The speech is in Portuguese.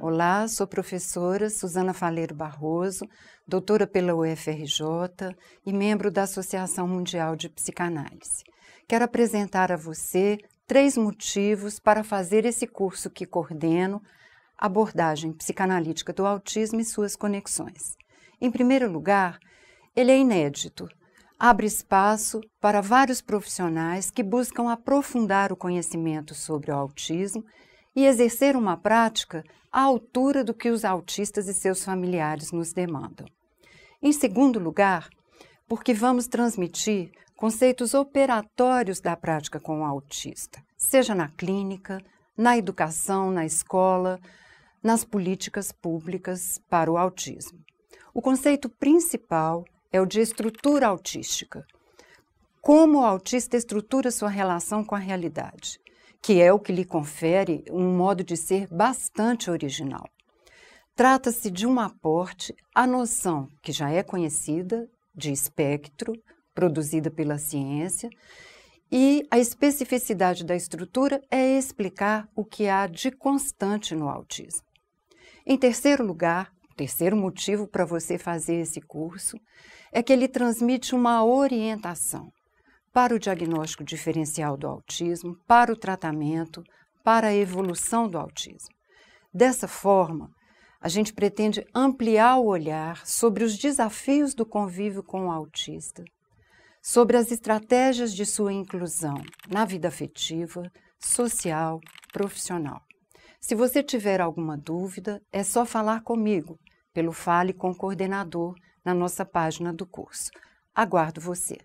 Olá, sou professora Suzana Faleiro Barroso, doutora pela UFRJ e membro da Associação Mundial de Psicanálise. Quero apresentar a você três motivos para fazer esse curso que coordeno, Abordagem Psicanalítica do Autismo e Suas Conexões. Em primeiro lugar, ele é inédito abre espaço para vários profissionais que buscam aprofundar o conhecimento sobre o autismo e exercer uma prática à altura do que os autistas e seus familiares nos demandam. Em segundo lugar, porque vamos transmitir conceitos operatórios da prática com o autista, seja na clínica, na educação, na escola, nas políticas públicas para o autismo. O conceito principal é o de estrutura autística. Como o autista estrutura sua relação com a realidade, que é o que lhe confere um modo de ser bastante original. Trata-se de um aporte à noção que já é conhecida de espectro, produzida pela ciência, e a especificidade da estrutura é explicar o que há de constante no autismo. Em terceiro lugar, terceiro motivo para você fazer esse curso é que ele transmite uma orientação para o diagnóstico diferencial do autismo, para o tratamento, para a evolução do autismo. Dessa forma, a gente pretende ampliar o olhar sobre os desafios do convívio com o autista, sobre as estratégias de sua inclusão na vida afetiva, social, profissional. Se você tiver alguma dúvida, é só falar comigo pelo Fale com o Coordenador na nossa página do curso. Aguardo você!